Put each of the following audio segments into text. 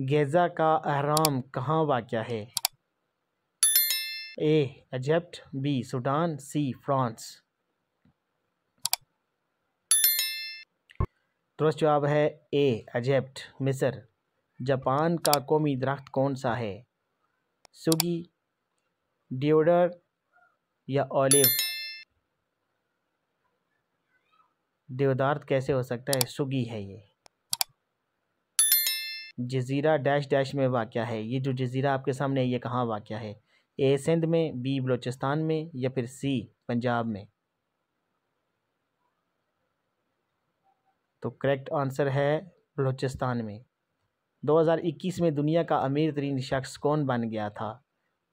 गज़ा का अहराम कहाँ वाक़ है A Egypt B Sudan C France दुरुस्त जवाब है ए एजप्ट मिसर जापान का कौमी दरख्त कौन सा है सुगी डिओडर या ओलिव देवदार्थ कैसे हो सकता है सुगी है ये जजीरा डैश डैश में वाक़ है ये जो जजीरा आपके सामने है ये कहाँ वाक़ है ए सिंध में बी बलोचिस्तान में या फिर सी पंजाब में तो करेक्ट आंसर है बलोचिस्तान में 2021 में दुनिया का अमीर तरीन शख्स कौन बन गया था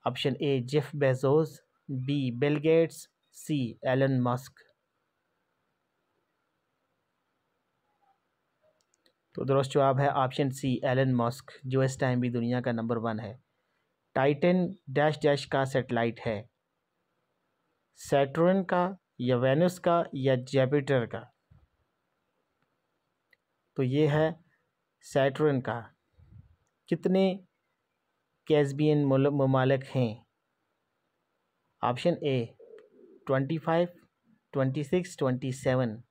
option A Jeff Bezos B Bill Gates C Elon Musk तो दोस्त जवाब है ऑप्शन सी एलन मस्क जो इस टाइम भी दुनिया का नंबर वन है टाइटन डैश डैश का सेटेलाइट है सैटर्न का या वेनस का या जेपिटर का तो ये है सैटर्न का कितने कैसबियन ममालक हैं option A twenty five twenty six twenty seven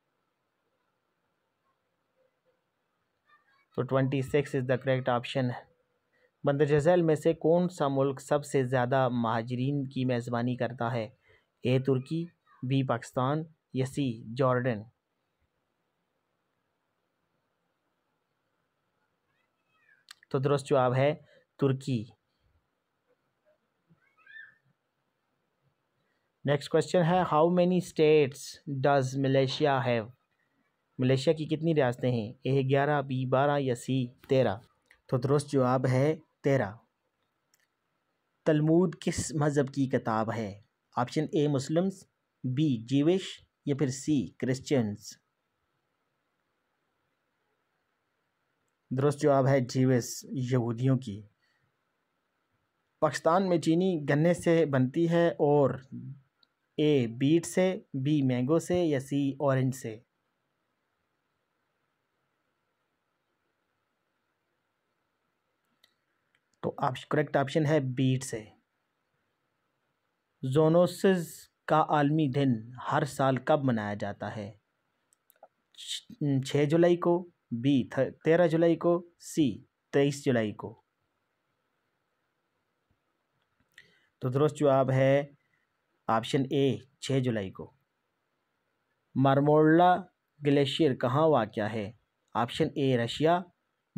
तो twenty six is the correct option है बंदर जजैल में से कौन सा मुल्क सबसे ज़्यादा महाजरीन की मेज़बानी करता है ए तुर्की बी पाकिस्तान या सी जॉर्डन तो दुरुस्त जवाब है तुर्की नेक्स्ट क्वेश्चन है how many states does Malaysia have Malaysia की कितनी रियासतें हैं ए ग्यारह बी बारह या सी तेरह तो दुरुस्त जवाब है तेरह तलमूद किस मज़हब की किताब है option A Muslims B Jewish या फिर सी क्रिश्चियंस दुरुस्त जवाब है जीविस यहूदियों की पाकिस्तान में चीनी गन्ने से बनती है और ए बीट से बी मैंगो से या सी ऑरेंज से करेक्ट ऑप्शन है बीट से जोनोसिस का आलमी दिन हर साल कब मनाया जाता है छः जुलाई को बी तेरह जुलाई को सी तेईस जुलाई को तो दुरुस्त जवाब है ऑप्शन ए छः जुलाई को मारमोला ग्लेशियर कहाँ वाक़ है option A Russia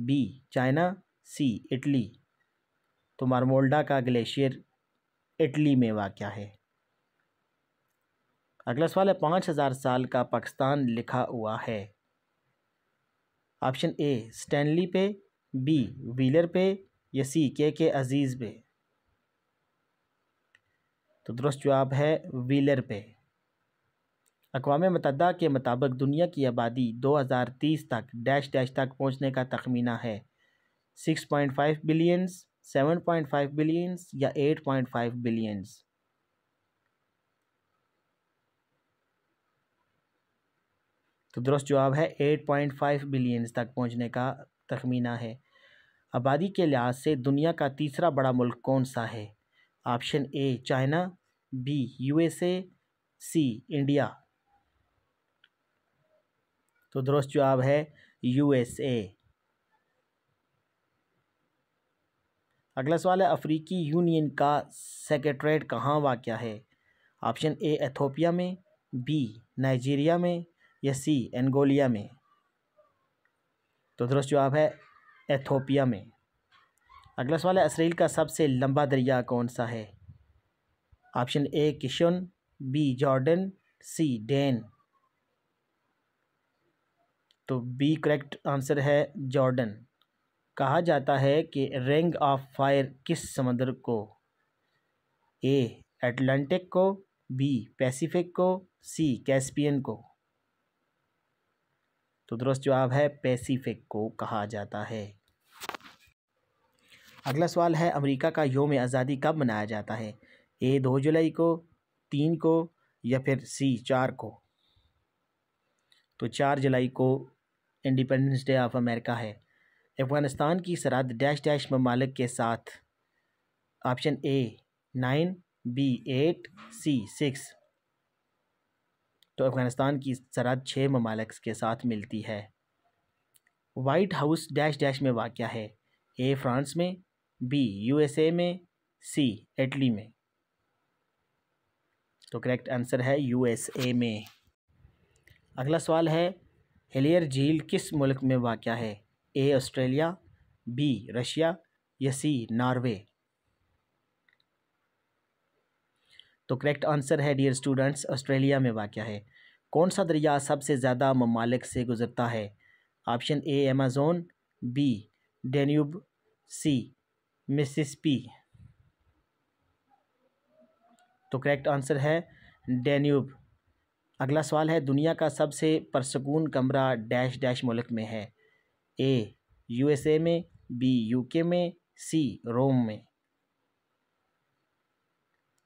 B China C Italy तो मारमोल्डा का ग्लेशियर इटली में वाक़ है अगला सवाल है पाँच हज़ार साल का पाकिस्तान लिखा हुआ है ऑप्शन ए स्टैनली पे बी व्हीलर पे या सी के के अजीज़ पे तो दुरुस्त जवाब है व्हीलर पे अकवाम मतदा के मुताबिक दुनिया की आबादी 2030 तक डैश डैश तक पहुंचने का तखमीना है 6.5 billions seven point five billions या एट पॉइंट फाइव बिलियंस तो दुरुस्त जवाब है एट पॉइंट फाइव बिलियंस तक पहुंचने का तखमीना है आबादी के लिहाज से दुनिया का तीसरा बड़ा मुल्क कौन सा है option A China B USA C India तो दुरुस्त जवाब है यूएसए अगला सवाल है अफ्रीकी यूनियन का सेक्रेटरेट कहाँ वाक़ है ऑप्शन ए एथोपिया में बी नाइजीरिया में या सी एनगोलिया में तो दुरुस्त जवाब है एथोपिया में अगला सवाल है इसराइल का सबसे लंबा दरिया कौन सा है option A Kishon B Jordan C Dan तो बी करेक्ट आंसर है जॉर्डन कहा जाता है कि रिंग ऑफ फायर किस समंदर को ए एटलांटिक को बी पैसिफिक को सी कैस्पियन को तो दुरुस्त जवाब है पैसिफिक को कहा जाता है अगला सवाल है अमेरिका का योम आज़ादी कब मनाया जाता है ए दो जुलाई को तीन को या फिर सी चार को तो चार जुलाई को इंडिपेंडेंस डे ऑफ अमेरिका है अफ़गानिस्तान की सरहद डैश डैश ममालिक के साथ option A nine B eight C six तो अफ़गानिस्तान की सरहद छः ममालिक के साथ मिलती है वाइट हाउस डैश डैश में वाक़ है ए फ्रांस में बी यूएसए में सी इटली में तो करेक्ट आंसर है यूएसए में अगला सवाल है हेलियर झील किस मुल्क में वाक़ है ए ऑस्ट्रेलिया बी रशिया या सी नॉर्वे तो करेक्ट आंसर है डियर स्टूडेंट्स ऑस्ट्रेलिया में वाक़ है कौन सा दरिया सबसे ज़्यादा ममालिक से गुज़रता है option A Amazon B Danube C Mississippi तो करेक्ट आंसर है डेन्यूब अगला सवाल है दुनिया का सबसे परसकून कमरा डैश डैश मुल्क में है ए यूएसए में बी यूके में सी रोम में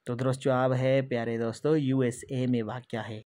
तो दोस्त जवाब है प्यारे दोस्तों यूएसए में वाक़ है